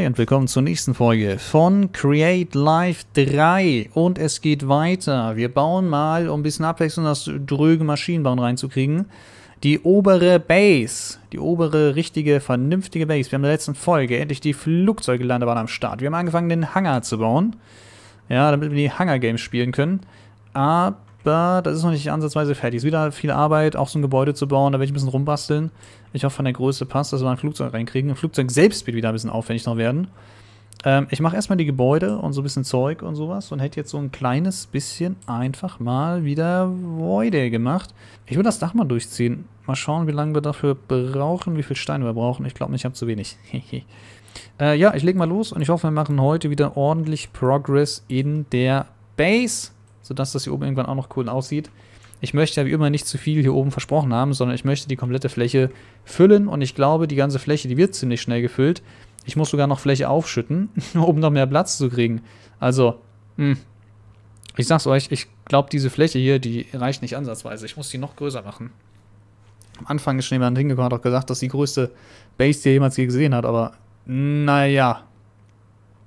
Hey und willkommen zur nächsten Folge von Create Life 3 und es geht weiter. Wir bauen mal, um ein bisschen Abwechslung das dröge Maschinenbauen reinzukriegen, die obere Base, die obere richtige, vernünftige Base. Wir haben in der letzten Folge endlich die Flugzeuglandebahn am Start. Wir haben angefangen, den Hangar zu bauen, ja, damit wir die Hangar-Games spielen können. Aber machbar. Das ist noch nicht ansatzweise fertig. Ist wieder viel Arbeit, auch so ein Gebäude zu bauen. Da werde ich ein bisschen rumbasteln. Ich hoffe, von der Größe passt, dass wir ein Flugzeug reinkriegen. Ein Flugzeug selbst wird wieder ein bisschen aufwendig noch werden. Ähm, ich mache erstmal die Gebäude und so ein bisschen Zeug und sowas und hätte jetzt so ein kleines bisschen einfach mal wieder Voide gemacht. Ich würde das Dach mal durchziehen. Mal schauen, wie lange wir dafür brauchen, wie viel Steine wir brauchen. Ich glaube, ich habe zu wenig. äh, ja, ich lege mal los und ich hoffe, wir machen heute wieder ordentlich Progress in der Base sodass das hier oben irgendwann auch noch cool aussieht. Ich möchte ja wie immer nicht zu viel hier oben versprochen haben, sondern ich möchte die komplette Fläche füllen und ich glaube, die ganze Fläche, die wird ziemlich schnell gefüllt. Ich muss sogar noch Fläche aufschütten, um noch mehr Platz zu kriegen. Also, mh. Hm. ich sag's euch, ich glaube, diese Fläche hier, die reicht nicht ansatzweise. Ich muss die noch größer machen. Am Anfang ist schon jemand hingekommen und hat auch gesagt, dass die größte Base, die er jemals hier gesehen hat, aber naja.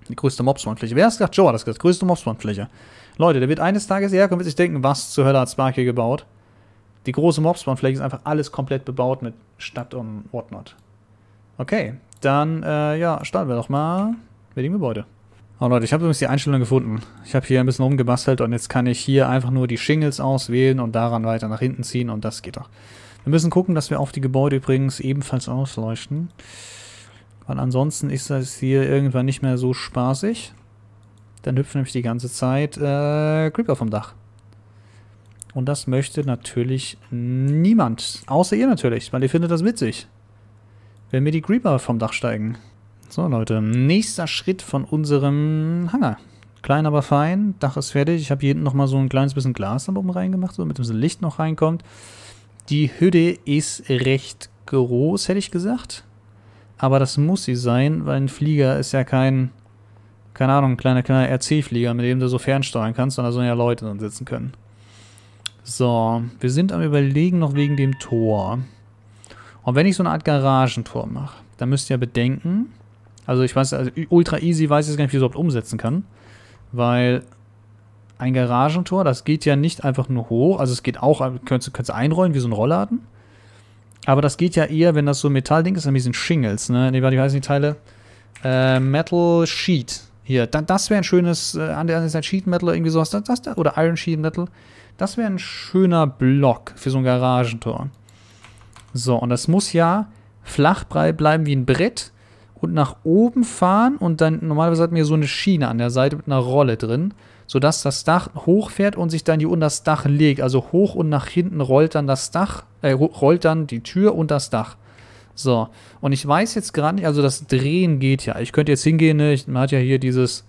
Die größte Mobspawnfläche. Wer hat es gesagt? Joe hat das gesagt. Größte Mobspawnfläche. fläche Leute, der wird eines Tages herkommen und wird sich denken, was zur Hölle hat Spark hier gebaut? Die große Mobspawn-Fläche ist einfach alles komplett bebaut mit Stadt und whatnot. Okay, dann, äh, ja, starten wir doch mal mit dem Gebäude. Oh Leute, ich habe übrigens die Einstellung gefunden. Ich habe hier ein bisschen rumgebastelt und jetzt kann ich hier einfach nur die Shingles auswählen und daran weiter nach hinten ziehen und das geht doch. Wir müssen gucken, dass wir auf die Gebäude übrigens ebenfalls ausleuchten. Weil ansonsten ist das hier irgendwann nicht mehr so spaßig. Dann hüpfen nämlich die ganze Zeit äh, Creeper vom Dach. Und das möchte natürlich niemand. Außer ihr natürlich, weil ihr findet das witzig. Wenn mir die Creeper vom Dach steigen. So, Leute. Nächster Schritt von unserem Hangar. Klein, aber fein. Dach ist fertig. Ich habe hier hinten nochmal so ein kleines bisschen Glas da oben reingemacht, damit ein bisschen Licht noch reinkommt. Die Hütte ist recht groß, hätte ich gesagt. Aber das muss sie sein, weil ein Flieger ist ja kein keine Ahnung, ein kleiner, RC-Flieger, mit dem du so fernsteuern kannst und da sollen ja Leute dann sitzen können. So, wir sind am überlegen noch wegen dem Tor. Und wenn ich so eine Art Garagentor mache, dann müsst ihr ja bedenken, also ich weiß, also ultra easy weiß ich jetzt gar nicht, wie ich das überhaupt umsetzen kann, weil ein Garagentor, das geht ja nicht einfach nur hoch, also es geht auch, könntest du einrollen wie so ein Rollladen, aber das geht ja eher, wenn das so ein Metallding ist, dann wie so ein Shingles, ne, ne, ich weiß nicht, Teile, äh, Metal Sheet, hier, da, das wäre ein schönes, äh, an der Seite Sheet Metal, oder irgendwie sowas, das, das, oder Iron Sheet Metal. Das wäre ein schöner Block für so ein Garagentor. So, und das muss ja flach bleiben wie ein Brett und nach oben fahren und dann normalerweise hat man hier so eine Schiene an der Seite mit einer Rolle drin, sodass das Dach hochfährt und sich dann hier unter das Dach legt. Also hoch und nach hinten rollt dann das Dach, äh, rollt dann die Tür und das Dach. So, und ich weiß jetzt gerade nicht, also das Drehen geht ja. Ich könnte jetzt hingehen, ne? ich, man hat ja hier dieses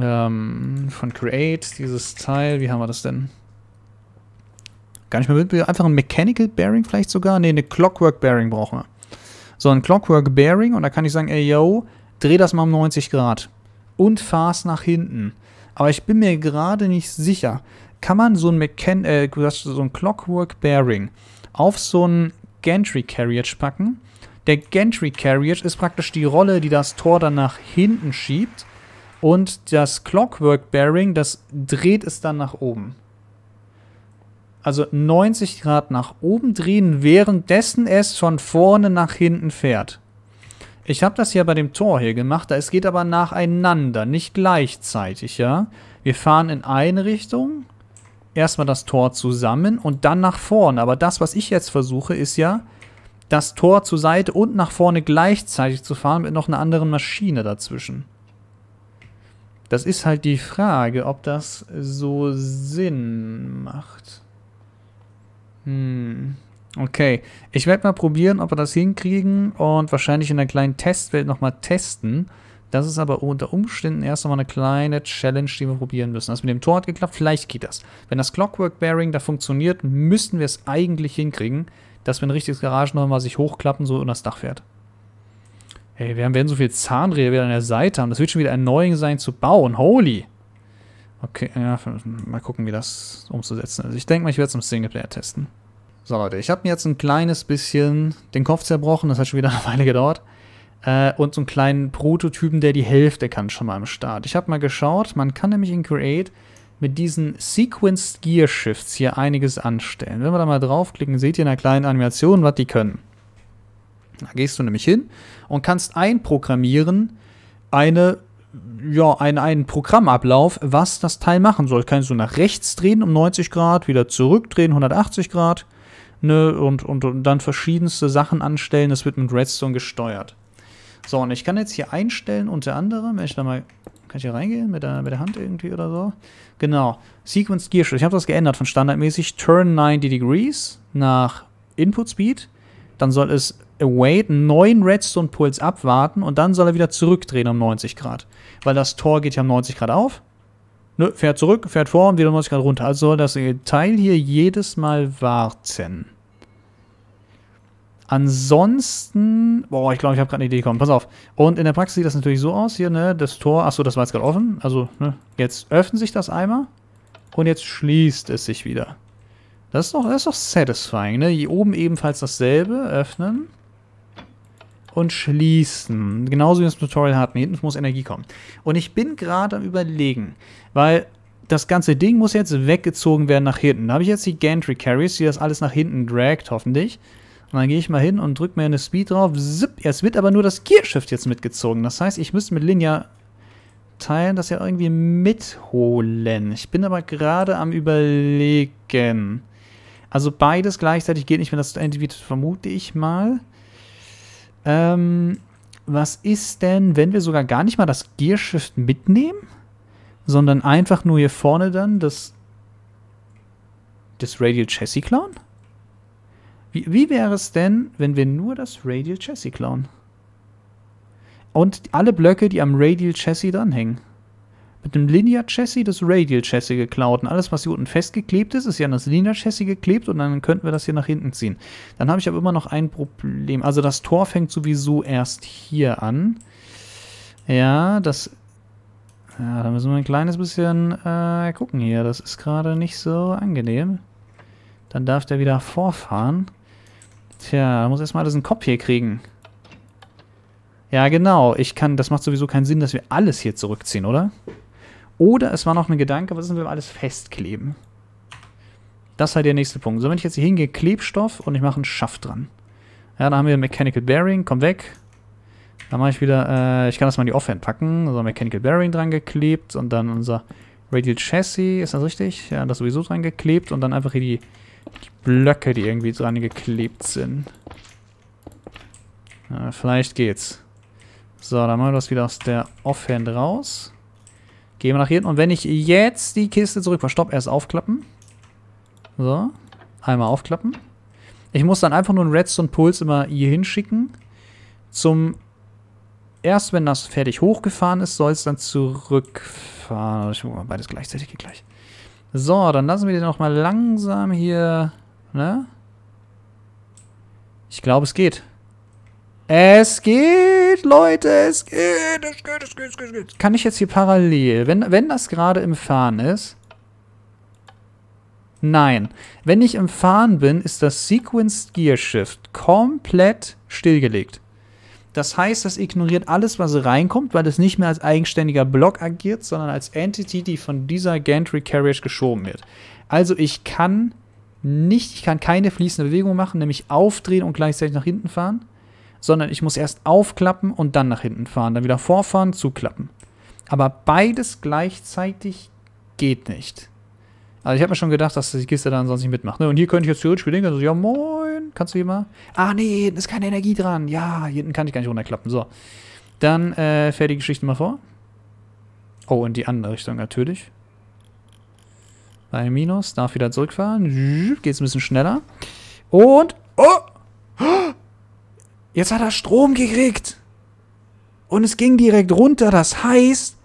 ähm, von Create, dieses Teil, wie haben wir das denn? Gar nicht mehr mit, einfach ein Mechanical Bearing vielleicht sogar? Ne, eine Clockwork Bearing brauchen wir. So, ein Clockwork Bearing und da kann ich sagen, ey, yo, dreh das mal um 90 Grad und fahr's nach hinten. Aber ich bin mir gerade nicht sicher. Kann man so ein, Mechan äh, so ein Clockwork Bearing auf so ein Gantry Carriage packen. Der Gantry Carriage ist praktisch die Rolle, die das Tor dann nach hinten schiebt. Und das Clockwork Bearing, das dreht es dann nach oben. Also 90 Grad nach oben drehen, währenddessen es von vorne nach hinten fährt. Ich habe das ja bei dem Tor hier gemacht, da es geht aber nacheinander, nicht gleichzeitig, ja. Wir fahren in eine Richtung, erstmal das Tor zusammen und dann nach vorne. Aber das, was ich jetzt versuche, ist ja, das Tor zur Seite und nach vorne gleichzeitig zu fahren mit noch einer anderen Maschine dazwischen. Das ist halt die Frage, ob das so Sinn macht. Hm. Okay, ich werde mal probieren, ob wir das hinkriegen und wahrscheinlich in der kleinen Testwelt nochmal testen. Das ist aber unter Umständen erst nochmal eine kleine Challenge, die wir probieren müssen. Das mit dem Tor hat geklappt, vielleicht geht das. Wenn das Clockwork Bearing da funktioniert, müssten wir es eigentlich hinkriegen, dass wir ein richtiges Garagentor mal sich hochklappen so und das Dach fährt. Hey, wir werden so viel Zahnräder wieder an der Seite haben. Das wird schon wieder ein Neuing sein zu bauen. Holy! Okay, ja, mal gucken, wie das umzusetzen ist. ich denke mal, ich werde es im Singleplayer testen. So Leute, ich habe mir jetzt ein kleines bisschen den Kopf zerbrochen. Das hat schon wieder eine Weile gedauert. Äh, und so einen kleinen Prototypen, der die Hälfte kann, schon mal am Start. Ich habe mal geschaut, man kann nämlich in Create mit diesen Sequenced Gear Shifts hier einiges anstellen. Wenn wir da mal draufklicken, seht ihr in einer kleinen Animation, was die können. Da gehst du nämlich hin und kannst einprogrammieren eine, ja, ein, einen Programmablauf, was das Teil machen soll. Kannst du nach rechts drehen um 90 Grad, wieder zurückdrehen 180 Grad ne, und, und, und dann verschiedenste Sachen anstellen. Das wird mit Redstone gesteuert. So, und ich kann jetzt hier einstellen, unter anderem, wenn ich da mal, kann ich hier reingehen mit der, mit der Hand irgendwie oder so? Genau, Sequence Gear Shift. Ich habe das geändert von standardmäßig Turn 90 Degrees nach Input Speed. Dann soll es Await 9 Redstone Puls abwarten und dann soll er wieder zurückdrehen um 90 Grad. Weil das Tor geht ja um 90 Grad auf. Ne, fährt zurück, fährt vor und wieder um 90 Grad runter. Also soll das Teil hier jedes Mal warten. Ansonsten, boah, ich glaube, ich habe gerade eine Idee gekommen. Pass auf. Und in der Praxis sieht das natürlich so aus hier, ne? Das Tor, achso, das war jetzt gerade offen. Also, ne? Jetzt öffnet sich das einmal und jetzt schließt es sich wieder. Das ist doch, das ist doch satisfying, ne? Hier oben ebenfalls dasselbe. Öffnen und schließen. Genauso wie das Tutorial hatten. Hinten muss Energie kommen. Und ich bin gerade am überlegen, weil das ganze Ding muss jetzt weggezogen werden nach hinten. Da habe ich jetzt die Gantry Carries, die das alles nach hinten dragt, hoffentlich. Und dann gehe ich mal hin und drücke mir eine Speed drauf. Zip. Es wird aber nur das Gearshift jetzt mitgezogen. Das heißt, ich müsste mit Linja teilen, das ja irgendwie mitholen. Ich bin aber gerade am überlegen. Also beides gleichzeitig geht nicht, mehr. das bietet, vermute ich mal. Ähm, was ist denn, wenn wir sogar gar nicht mal das Gearshift mitnehmen, sondern einfach nur hier vorne dann das, das Radial Chassis klauen? Wie, wie wäre es denn, wenn wir nur das Radial Chassis klauen? Und alle Blöcke, die am Radial Chassis dranhängen. Mit dem Linear Chassis das Radial Chassis geklaut. Und alles, was hier unten festgeklebt ist, ist ja an das Linear Chassis geklebt und dann könnten wir das hier nach hinten ziehen. Dann habe ich aber immer noch ein Problem. Also das Tor fängt sowieso erst hier an. Ja, das ja, da müssen wir ein kleines bisschen äh, gucken hier. Das ist gerade nicht so angenehm. Dann darf der wieder vorfahren. Tja, muss erstmal alles in den Kopf hier kriegen. Ja, genau. Ich kann, das macht sowieso keinen Sinn, dass wir alles hier zurückziehen, oder? Oder es war noch ein Gedanke, was ist, denn, wenn wir alles festkleben? Das ist halt der nächste Punkt. So, wenn ich jetzt hier hingehe, Klebstoff und ich mache einen Schaft dran. Ja, dann haben wir Mechanical Bearing, komm weg. Dann mache ich wieder, äh, ich kann das mal in die Offhand packen. So, Mechanical Bearing dran geklebt und dann unser Radial Chassis, ist das richtig? Ja, das sowieso dran geklebt und dann einfach hier die die Blöcke, die irgendwie dran geklebt sind. Na, vielleicht geht's. So, dann machen wir das wieder aus der Offhand raus. Gehen wir nach hinten. Und wenn ich jetzt die Kiste zurück... Stopp, erst aufklappen. So. Einmal aufklappen. Ich muss dann einfach nur einen Redstone Puls immer hier hinschicken. Zum... Erst wenn das fertig hochgefahren ist, soll es dann zurückfahren. Also ich muss mal beides gleichzeitig gleich. So, dann lassen wir den nochmal langsam hier... Ne? Ich glaube, es geht. Es geht, Leute, es geht, es geht, es geht, es geht, es geht. Kann ich jetzt hier parallel, wenn, wenn das gerade im Fahren ist... Nein. Wenn ich im Fahren bin, ist das Sequenced Gear Shift komplett stillgelegt. Das heißt, das ignoriert alles, was reinkommt, weil es nicht mehr als eigenständiger Block agiert, sondern als Entity, die von dieser Gantry Carriage geschoben wird. Also ich kann nicht, ich kann keine fließende Bewegung machen, nämlich aufdrehen und gleichzeitig nach hinten fahren, sondern ich muss erst aufklappen und dann nach hinten fahren, dann wieder vorfahren, zuklappen. Aber beides gleichzeitig geht nicht. Also ich habe mir schon gedacht, dass die Kiste da ansonsten nicht mitmacht. Ne? Und hier könnte ich jetzt theoretisch denken, also, ja moin, kannst du hier mal... Ah nee, hinten ist keine Energie dran. Ja, hinten kann ich gar nicht runterklappen. So, dann äh, fährt die Geschichte mal vor. Oh, in die andere Richtung natürlich. Bei Minus, darf wieder zurückfahren. Geht es ein bisschen schneller. Und... Oh! Jetzt hat er Strom gekriegt. Und es ging direkt runter. Das heißt,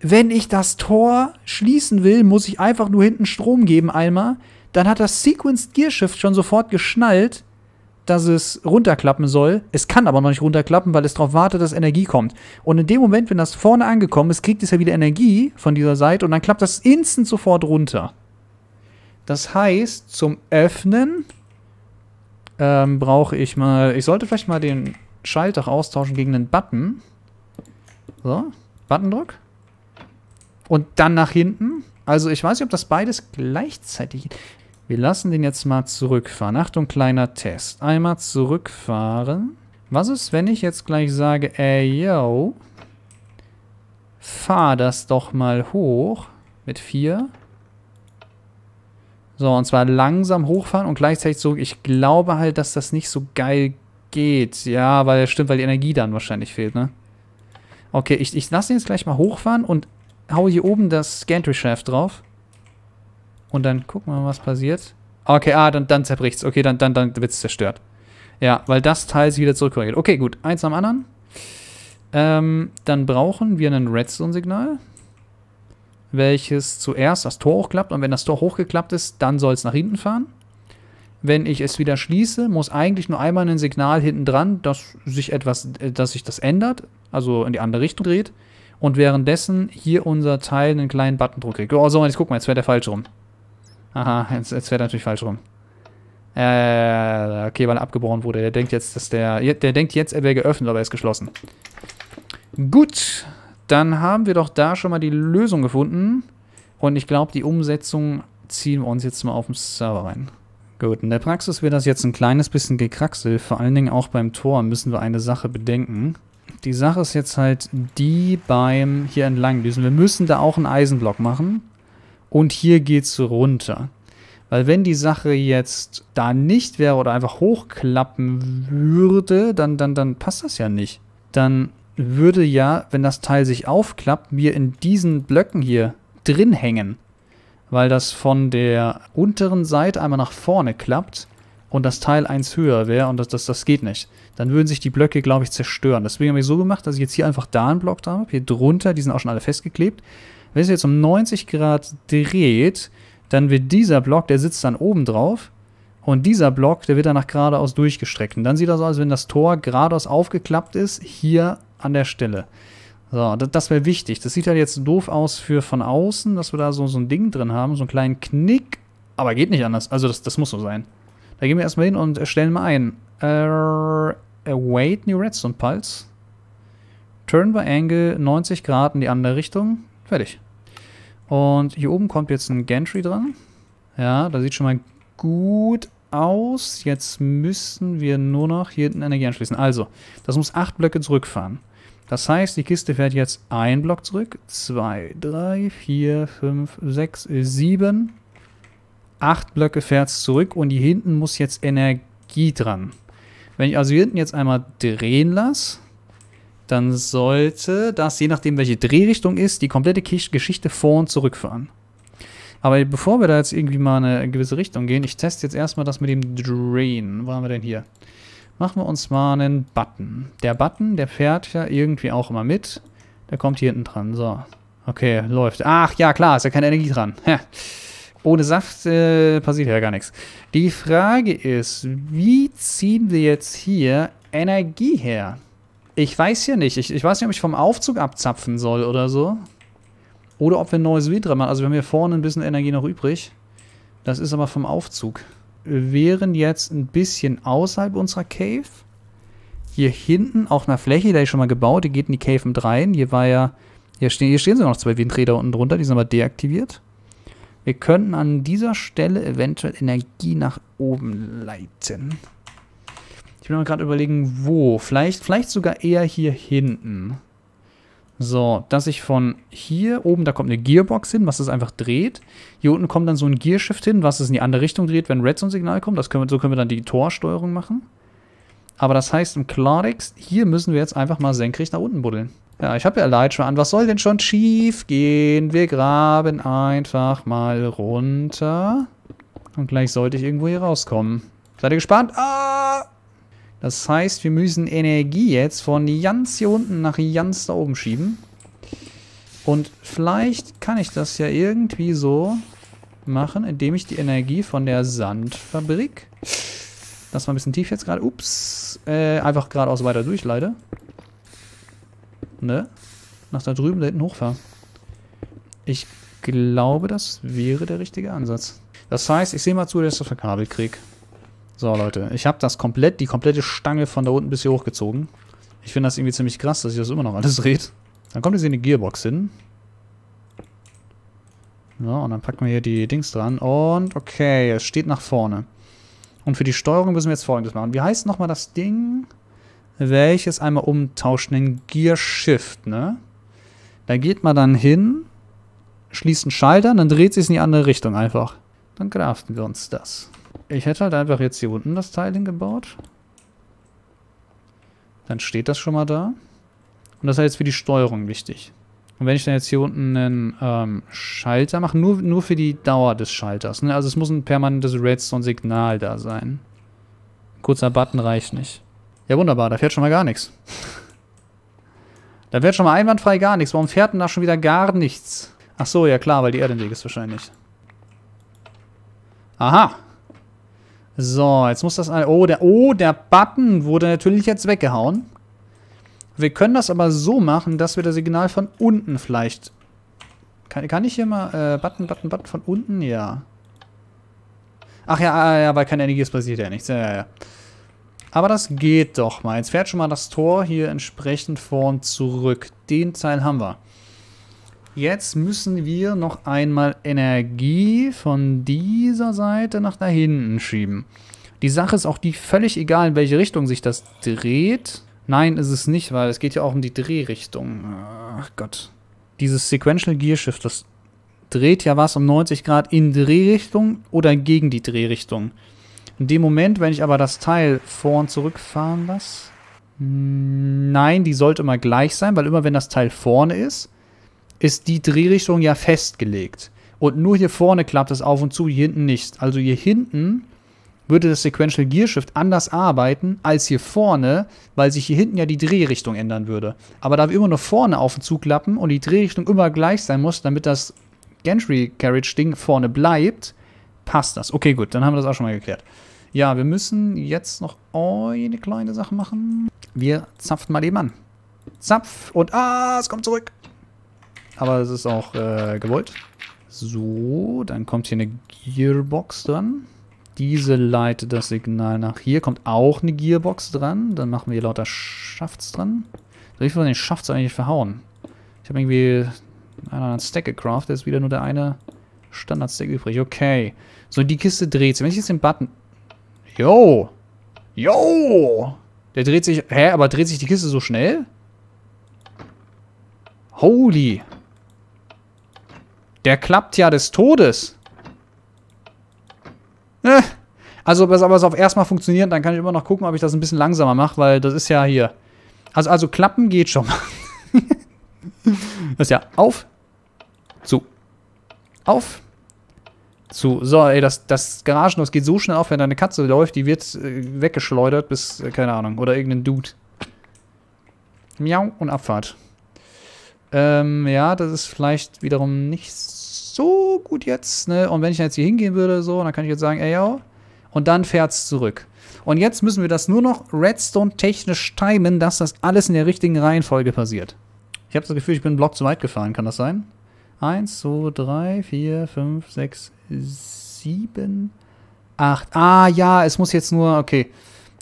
wenn ich das Tor schließen will, muss ich einfach nur hinten Strom geben einmal. Dann hat das Sequenced Gearshift schon sofort geschnallt, dass es runterklappen soll. Es kann aber noch nicht runterklappen, weil es darauf wartet, dass Energie kommt. Und in dem Moment, wenn das vorne angekommen ist, kriegt es ja wieder Energie von dieser Seite und dann klappt das instant sofort runter. Das heißt, zum Öffnen ähm, brauche ich mal. Ich sollte vielleicht mal den Schalter austauschen gegen einen Button. So, Buttondruck und dann nach hinten. Also ich weiß nicht, ob das beides gleichzeitig... Wir lassen den jetzt mal zurückfahren. Achtung, kleiner Test. Einmal zurückfahren. Was ist, wenn ich jetzt gleich sage, ey, yo, fahr das doch mal hoch mit 4. So, und zwar langsam hochfahren und gleichzeitig zurück. Ich glaube halt, dass das nicht so geil geht. Ja, weil stimmt, weil die Energie dann wahrscheinlich fehlt, ne? Okay, ich, ich lasse ihn jetzt gleich mal hochfahren und hau hier oben das Gantry-Shaft drauf. Und dann gucken wir mal, was passiert. Okay, ah, dann, dann zerbricht's. Okay, dann, dann, dann wird's zerstört. Ja, weil das Teil sich wieder zurückkorrigiert. Okay, gut. Eins am anderen. Ähm, dann brauchen wir ein Redstone-Signal, welches zuerst das Tor hochklappt. Und wenn das Tor hochgeklappt ist, dann soll es nach hinten fahren. Wenn ich es wieder schließe, muss eigentlich nur einmal ein Signal hinten dran, dass sich etwas, äh, dass sich das ändert, also in die andere Richtung dreht und währenddessen hier unser Teil einen kleinen Button kriegt. Oh, so, jetzt guck mal, jetzt fährt er falsch rum. Aha, jetzt, jetzt wäre der natürlich falsch rum. Äh, okay, weil er abgebrochen wurde. Der denkt jetzt, dass der... Der denkt jetzt, er wäre geöffnet, aber er ist geschlossen. Gut, dann haben wir doch da schon mal die Lösung gefunden. Und ich glaube, die Umsetzung ziehen wir uns jetzt mal auf den Server rein. Gut, in der Praxis wird das jetzt ein kleines bisschen gekraxelt. Vor allen Dingen auch beim Tor müssen wir eine Sache bedenken. Die Sache ist jetzt halt die beim hier entlang lösen. Wir müssen da auch einen Eisenblock machen. Und hier geht's runter. Weil wenn die Sache jetzt da nicht wäre oder einfach hochklappen würde, dann, dann, dann passt das ja nicht. Dann würde ja, wenn das Teil sich aufklappt, wir in diesen Blöcken hier drin hängen. Weil das von der unteren Seite einmal nach vorne klappt und das Teil 1 höher wäre und das, das, das geht nicht. Dann würden sich die Blöcke, glaube ich, zerstören. Deswegen habe ich so gemacht, dass ich jetzt hier einfach da einen Block dran habe. Hier drunter, die sind auch schon alle festgeklebt. Wenn es jetzt um 90 Grad dreht, dann wird dieser Block, der sitzt dann oben drauf. Und dieser Block, der wird dann nach geradeaus durchgestreckt. Und dann sieht das aus, als wenn das Tor geradeaus aufgeklappt ist, hier an der Stelle. So, das, das wäre wichtig. Das sieht halt jetzt doof aus für von außen, dass wir da so, so ein Ding drin haben, so einen kleinen Knick. Aber geht nicht anders. Also das, das muss so sein. Da gehen wir erstmal hin und stellen mal ein. Uh, await New Redstone Pulse. Turn by Angle 90 Grad in die andere Richtung. Fertig. Und hier oben kommt jetzt ein Gantry dran. Ja, da sieht schon mal gut aus. Jetzt müssen wir nur noch hier hinten Energie anschließen. Also, das muss acht Blöcke zurückfahren. Das heißt, die Kiste fährt jetzt ein Block zurück. Zwei, drei, vier, fünf, sechs, sieben acht Blöcke fährt es zurück und hier hinten muss jetzt Energie dran. Wenn ich also hier hinten jetzt einmal drehen lasse, dann sollte das, je nachdem welche Drehrichtung ist, die komplette Geschichte vor und zurückfahren. Aber bevor wir da jetzt irgendwie mal eine gewisse Richtung gehen, ich teste jetzt erstmal das mit dem Drain. Wo haben wir denn hier? Machen wir uns mal einen Button. Der Button, der fährt ja irgendwie auch immer mit. Der kommt hier hinten dran. So. Okay, läuft. Ach ja, klar, ist ja keine Energie dran. Ha. Ohne Saft äh, passiert ja gar nichts. Die Frage ist, wie ziehen wir jetzt hier Energie her? Ich weiß hier nicht. Ich, ich weiß nicht, ob ich vom Aufzug abzapfen soll oder so. Oder ob wir ein neues Lied dran machen. Also wir haben hier vorne ein bisschen Energie noch übrig. Das ist aber vom Aufzug. Wir wären jetzt ein bisschen außerhalb unserer Cave. Hier hinten auch eine Fläche, die habe ich schon mal gebaut. Die geht in die Cave mit rein. Hier war ja... Hier stehen, hier stehen sogar noch zwei Windräder unten drunter. Die sind aber deaktiviert. Wir könnten an dieser Stelle eventuell Energie nach oben leiten. Ich bin aber gerade überlegen, wo. Vielleicht, vielleicht sogar eher hier hinten. So, dass ich von hier oben, da kommt eine Gearbox hin, was das einfach dreht. Hier unten kommt dann so ein Gearshift hin, was es in die andere Richtung dreht, wenn Redstone-Signal kommt. Das können wir, so können wir dann die Torsteuerung machen. Aber das heißt im Klartext, hier müssen wir jetzt einfach mal senkrecht nach unten buddeln. Ja, ich habe ja Elytra an. Was soll denn schon schief gehen? Wir graben einfach mal runter. Und gleich sollte ich irgendwo hier rauskommen. Seid ihr gespannt? Ah! Das heißt, wir müssen Energie jetzt von Jans hier unten nach Jans da oben schieben. Und vielleicht kann ich das ja irgendwie so machen, indem ich die Energie von der Sandfabrik, das war ein bisschen tief jetzt gerade, ups, äh, einfach geradeaus weiter durchleide ne? Nach da drüben, da hinten hochfahren. Ich glaube, das wäre der richtige Ansatz. Das heißt, ich sehe mal zu, dass ich das Verkabel kriege. So, Leute, ich habe das komplett, die komplette Stange von da unten bis hier hochgezogen. Ich finde das irgendwie ziemlich krass, dass ich das immer noch alles dreht. Dann kommt jetzt hier eine Gearbox hin. So, und dann packen wir hier die Dings dran. Und, okay, es steht nach vorne. Und für die Steuerung müssen wir jetzt folgendes machen. Wie heißt nochmal das Ding? welches einmal umtauschen in Gear Shift, ne? Da geht man dann hin, schließt einen Schalter, dann dreht sich in die andere Richtung einfach. Dann craften wir uns das. Ich hätte halt einfach jetzt hier unten das Teil hingebaut. Dann steht das schon mal da. Und das ist jetzt für die Steuerung wichtig. Und wenn ich dann jetzt hier unten einen ähm, Schalter mache, nur, nur für die Dauer des Schalters. Ne? Also es muss ein permanentes Redstone-Signal da sein. Ein kurzer Button reicht nicht. Ja, wunderbar, da fährt schon mal gar nichts. Da fährt schon mal einwandfrei gar nichts. Warum fährt denn da schon wieder gar nichts? Ach so, ja klar, weil die Erde im Weg ist wahrscheinlich. Aha. So, jetzt muss das... Oh der, oh, der Button wurde natürlich jetzt weggehauen. Wir können das aber so machen, dass wir das Signal von unten vielleicht... Kann, kann ich hier mal... Äh, Button, Button, Button von unten? Ja. Ach ja, ah, ja, weil keine Energie ist, passiert ja nichts. Ja, ja, ja. Aber das geht doch mal. Jetzt fährt schon mal das Tor hier entsprechend vorn zurück. Den Teil haben wir. Jetzt müssen wir noch einmal Energie von dieser Seite nach da hinten schieben. Die Sache ist auch die völlig egal, in welche Richtung sich das dreht. Nein, ist es nicht, weil es geht ja auch um die Drehrichtung. Ach Gott. Dieses Sequential Gearshift, das dreht ja was um 90 Grad in Drehrichtung oder gegen die Drehrichtung. In dem Moment, wenn ich aber das Teil vor und zurückfahren lasse... Hm, nein, die sollte immer gleich sein, weil immer wenn das Teil vorne ist, ist die Drehrichtung ja festgelegt. Und nur hier vorne klappt es auf und zu, hier hinten nicht. Also hier hinten würde das Sequential Gear Shift anders arbeiten als hier vorne, weil sich hier hinten ja die Drehrichtung ändern würde. Aber da wir immer nur vorne auf und zu klappen und die Drehrichtung immer gleich sein muss, damit das Gantry Carriage Ding vorne bleibt, passt das. Okay, gut, dann haben wir das auch schon mal geklärt. Ja, wir müssen jetzt noch eine kleine Sache machen. Wir zapfen mal eben an. Zapf und ah, es kommt zurück. Aber es ist auch äh, gewollt. So, dann kommt hier eine Gearbox dran. Diese leitet das Signal nach hier. Kommt auch eine Gearbox dran. Dann machen wir hier lauter Schafts dran. Soll ich von den Schafts eigentlich verhauen? Ich habe irgendwie einen anderen Stack gecraftet. Da Ist wieder nur der eine Standard-Stack übrig. Okay. So, die Kiste dreht sich. Wenn ich jetzt den Button... Yo! Yo! Der dreht sich... Hä, aber dreht sich die Kiste so schnell? Holy! Der klappt ja des Todes. Äh. Also, dass aber es auf erstmal funktioniert, dann kann ich immer noch gucken, ob ich das ein bisschen langsamer mache, weil das ist ja hier. Also, also klappen geht schon mal. das ist ja auf, zu, auf, zu. So, ey, das, das Garagenhaus geht so schnell auf, wenn deine Katze läuft, die wird äh, weggeschleudert bis, äh, keine Ahnung, oder irgendein Dude. Miau und Abfahrt. Ähm, ja, das ist vielleicht wiederum nicht so gut jetzt, ne? Und wenn ich jetzt hier hingehen würde, so, dann kann ich jetzt sagen, ey, ja. Und dann fährt's zurück. Und jetzt müssen wir das nur noch Redstone-technisch timen, dass das alles in der richtigen Reihenfolge passiert. Ich habe das Gefühl, ich bin einen Block zu weit gefahren, kann das sein? Eins, zwei, drei, vier, fünf, sechs, sieben, acht. Ah, ja, es muss jetzt nur, okay.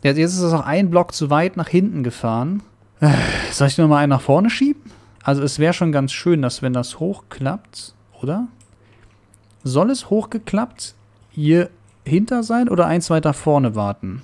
Jetzt ist es auch ein Block zu weit nach hinten gefahren. Soll ich nur mal einen nach vorne schieben? Also es wäre schon ganz schön, dass wenn das hochklappt, oder? Soll es hochgeklappt hier hinter sein oder eins weiter vorne warten?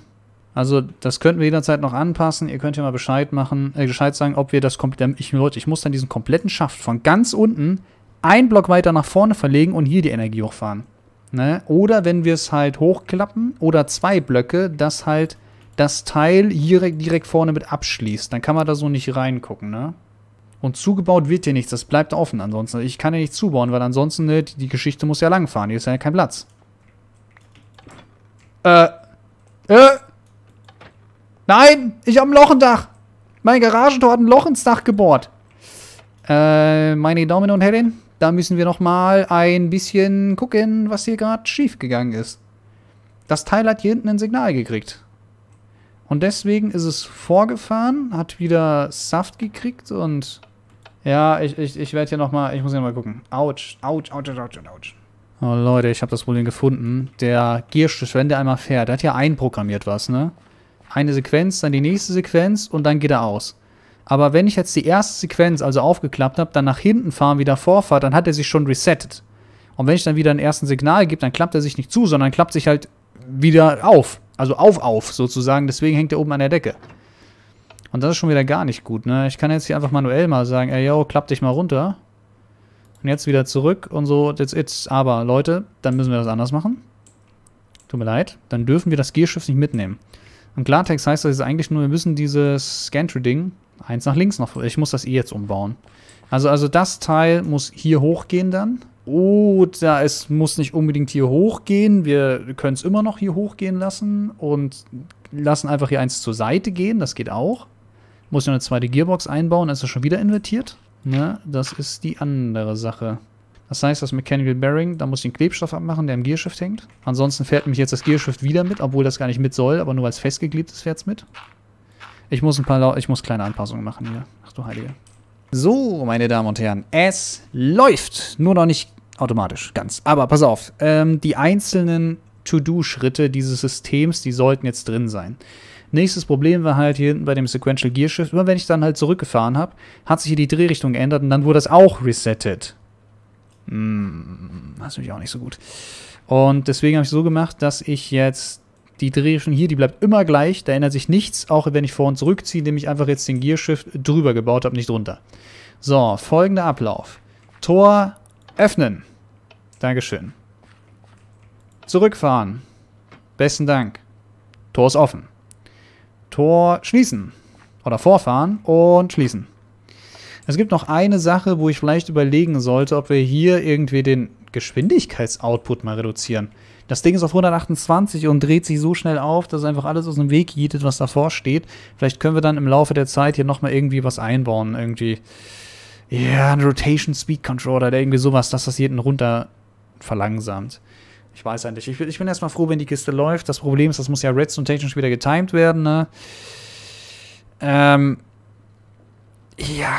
Also das könnten wir jederzeit noch anpassen. Ihr könnt ja mal Bescheid machen, äh, Bescheid sagen, ob wir das komplett... Ich, Leute, ich muss dann diesen kompletten Schaft von ganz unten einen Block weiter nach vorne verlegen und hier die Energie hochfahren. Ne? Oder wenn wir es halt hochklappen oder zwei Blöcke, dass halt das Teil hier direkt vorne mit abschließt. Dann kann man da so nicht reingucken, ne? Und zugebaut wird hier nichts, das bleibt offen ansonsten. Ich kann ja nicht zubauen, weil ansonsten ne, die Geschichte muss ja langfahren. Hier ist ja kein Platz. Äh. Äh. Nein, ich habe ein Lochendach. Mein Garagentor hat ein Loch ins Dach gebohrt. Äh, meine Damen und Herren, da müssen wir nochmal ein bisschen gucken, was hier gerade schiefgegangen ist. Das Teil hat hier hinten ein Signal gekriegt. Und deswegen ist es vorgefahren, hat wieder Saft gekriegt und... Ja, ich, ich, ich werde hier nochmal... Ich muss hier nochmal gucken. Autsch, autsch, autsch, ouch, autsch. Oh Leute, ich habe das Problem gefunden. Der Gierstisch, wenn der einmal fährt, der hat ja einprogrammiert was, ne? Eine Sequenz, dann die nächste Sequenz und dann geht er aus. Aber wenn ich jetzt die erste Sequenz also aufgeklappt habe, dann nach hinten fahren, wieder Vorfahrt, dann hat er sich schon resettet. Und wenn ich dann wieder ein ersten Signal gebe, dann klappt er sich nicht zu, sondern klappt sich halt wieder auf. Also auf, auf sozusagen. Deswegen hängt er oben an der Decke. Und das ist schon wieder gar nicht gut, ne? Ich kann jetzt hier einfach manuell mal sagen, ey, yo, klapp dich mal runter. Und jetzt wieder zurück und so, that's it. Aber, Leute, dann müssen wir das anders machen. Tut mir leid. Dann dürfen wir das Gearschiff nicht mitnehmen. Und Klartext heißt das jetzt eigentlich nur, wir müssen dieses Scantry-Ding Eins nach links noch. Ich muss das eh jetzt umbauen. Also, also das Teil muss hier hochgehen dann. Oder oh, es muss nicht unbedingt hier hochgehen. Wir können es immer noch hier hochgehen lassen und lassen einfach hier eins zur Seite gehen. Das geht auch. Muss ich eine zweite Gearbox einbauen, dann ist das schon wieder invertiert. Ja, ne, das ist die andere Sache. Das heißt, das Mechanical Bearing, da muss ich den Klebstoff abmachen, der im Gearshift hängt. Ansonsten fährt mich jetzt das Gearshift wieder mit, obwohl das gar nicht mit soll, aber nur als es fährt es mit. Ich muss ein paar, Lau ich muss kleine Anpassungen machen hier. Ach du Heilige. So, meine Damen und Herren, es läuft. Nur noch nicht automatisch, ganz. Aber pass auf, ähm, die einzelnen To-Do-Schritte dieses Systems, die sollten jetzt drin sein. Nächstes Problem war halt hier hinten bei dem Sequential Gear Shift, immer wenn ich dann halt zurückgefahren habe, hat sich hier die Drehrichtung geändert und dann wurde das auch resettet. Hm, das ist natürlich auch nicht so gut. Und deswegen habe ich so gemacht, dass ich jetzt die Drehrichtung hier, die bleibt immer gleich, da ändert sich nichts, auch wenn ich vor und zurückziehe, indem ich einfach jetzt den Gearshift drüber gebaut habe, nicht drunter. So, folgender Ablauf. Tor öffnen. Dankeschön. Zurückfahren. Besten Dank. Tor ist offen. Tor schließen. Oder vorfahren und schließen. Es gibt noch eine Sache, wo ich vielleicht überlegen sollte, ob wir hier irgendwie den Geschwindigkeitsoutput mal reduzieren. Das Ding ist auf 128 und dreht sich so schnell auf, dass einfach alles aus dem Weg jietet, was davor steht. Vielleicht können wir dann im Laufe der Zeit hier nochmal irgendwie was einbauen. Irgendwie, ja, ein Rotation Speed Controller oder irgendwie sowas, dass das jeden runter verlangsamt. Ich weiß eigentlich. Ich, ich bin erstmal froh, wenn die Kiste läuft. Das Problem ist, das muss ja Redstone technisch wieder getimed werden, ne? Ähm. Ja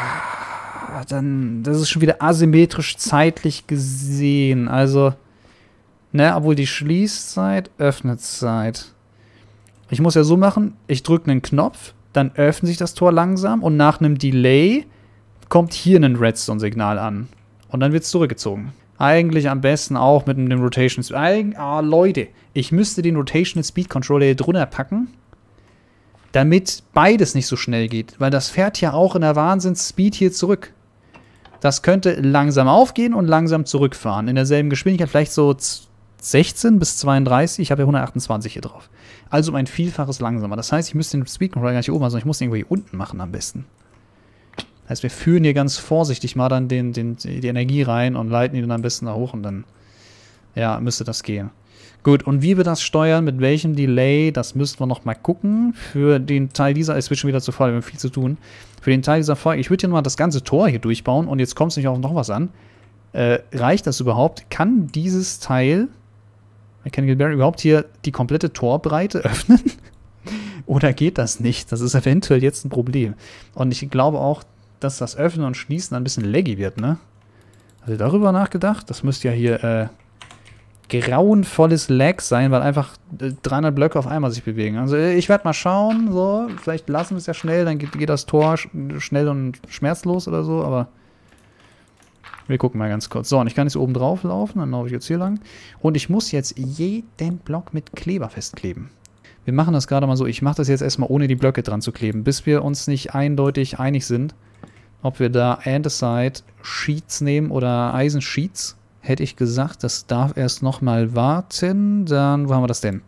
dann, das ist schon wieder asymmetrisch zeitlich gesehen. Also, ne, obwohl die Schließzeit, Öffnetzeit. Ich muss ja so machen, ich drücke einen Knopf, dann öffnet sich das Tor langsam und nach einem Delay kommt hier ein Redstone-Signal an. Und dann wird es zurückgezogen. Eigentlich am besten auch mit dem Rotation Speed. Ah, Leute, ich müsste den Rotational Speed Controller hier drunter packen, damit beides nicht so schnell geht. Weil das fährt ja auch in der Wahnsinns-Speed hier zurück. Das könnte langsam aufgehen und langsam zurückfahren. In derselben Geschwindigkeit, vielleicht so 16 bis 32. Ich habe ja 128 hier drauf. Also um ein Vielfaches langsamer. Das heißt, ich müsste den Speed Controller gar nicht oben, sondern ich muss den irgendwie hier unten machen am besten. Das heißt, wir führen hier ganz vorsichtig mal dann den, den, die Energie rein und leiten ihn dann am besten da hoch und dann ja, müsste das gehen. Gut, und wie wir das steuern, mit welchem Delay, das müssen wir nochmal gucken. Für den Teil dieser, es wird schon wieder zu voll, wir haben viel zu tun. Für den Teil dieser Folge, ich würde hier nochmal das ganze Tor hier durchbauen und jetzt kommt es nicht auch noch was an. Äh, reicht das überhaupt? Kann dieses Teil, äh, kann Gilbert überhaupt hier die komplette Torbreite öffnen? Oder geht das nicht? Das ist eventuell jetzt ein Problem. Und ich glaube auch, dass das Öffnen und Schließen ein bisschen laggy wird, ne? Habt ihr darüber nachgedacht? Das müsste ja hier, äh, grauenvolles Lag sein, weil einfach 300 äh, Blöcke auf einmal sich bewegen. Also äh, ich werde mal schauen, so, vielleicht lassen wir es ja schnell, dann geht, geht, das Tor schnell und schmerzlos oder so, aber wir gucken mal ganz kurz. So, und ich kann jetzt oben drauf laufen, dann laufe ich jetzt hier lang. Und ich muss jetzt jeden Block mit Kleber festkleben. Wir machen das gerade mal so, ich mache das jetzt erstmal ohne die Blöcke dran zu kleben, bis wir uns nicht eindeutig einig sind, ob wir da Andesite Sheets nehmen oder Eisensheets hätte ich gesagt, das darf erst nochmal warten. Dann, wo haben wir das denn?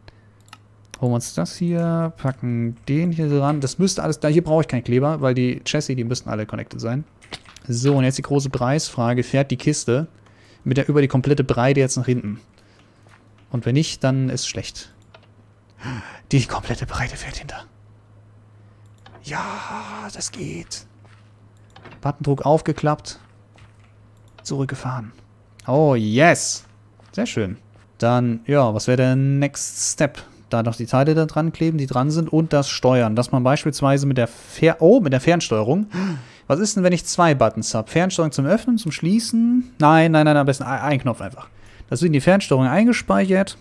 Holen wir uns das hier, packen den hier dran. Das müsste alles, da hier brauche ich keinen Kleber, weil die Chassis, die müssten alle connected sein. So, und jetzt die große Preisfrage. Fährt die Kiste mit der über die komplette Breite jetzt nach hinten? Und wenn nicht, dann ist schlecht. Die komplette Breite fährt hinter. Ja, das geht. Buttondruck aufgeklappt. Zurückgefahren. Oh, yes. Sehr schön. Dann, ja, was wäre der Next Step? Da noch die Teile da dran kleben, die dran sind und das Steuern. Dass man beispielsweise mit der Fer oh, mit der Fernsteuerung. Was ist denn, wenn ich zwei Buttons habe? Fernsteuerung zum Öffnen, zum Schließen? Nein, nein, nein, am besten ein Knopf einfach. Das wird in die Fernsteuerung eingespeichert.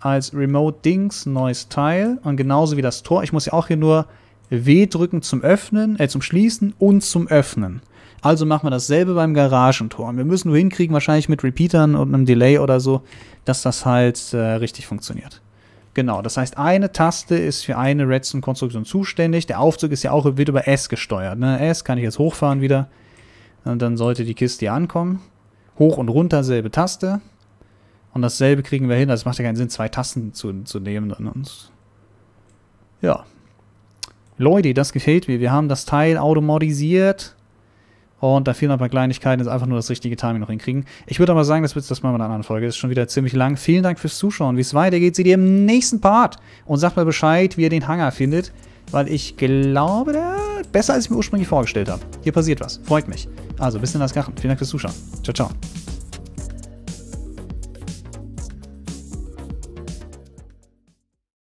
Als Remote Dings, neues Teil. Und genauso wie das Tor. Ich muss ja auch hier nur W drücken zum Öffnen, äh, zum Schließen und zum Öffnen. Also machen wir dasselbe beim Garagentor. Und wir müssen nur hinkriegen, wahrscheinlich mit Repeatern und einem Delay oder so, dass das halt äh, richtig funktioniert. Genau, das heißt, eine Taste ist für eine Redstone-Konstruktion zuständig. Der Aufzug ist ja auch wird über S gesteuert. Ne? S kann ich jetzt hochfahren wieder. Und dann sollte die Kiste hier ankommen. Hoch und runter, selbe Taste. Und dasselbe kriegen wir hin. Das also macht ja keinen Sinn, zwei Tasten zu, zu nehmen. Dann uns. Ja. Leute, das gefällt mir. Wir haben das Teil automatisiert. Und da fehlen noch ein paar Kleinigkeiten, ist einfach nur das richtige Timing noch hinkriegen. Ich würde aber sagen, das wird das mal in einer anderen Folge. Das ist schon wieder ziemlich lang. Vielen Dank fürs Zuschauen. Wie es weitergeht, seht ihr im nächsten Part. Und sagt mal Bescheid, wie ihr den Hangar findet. Weil ich glaube, der besser als ich mir ursprünglich vorgestellt habe. Hier passiert was. Freut mich. Also, bis in das Gachen. Vielen Dank fürs Zuschauen. Ciao, ciao.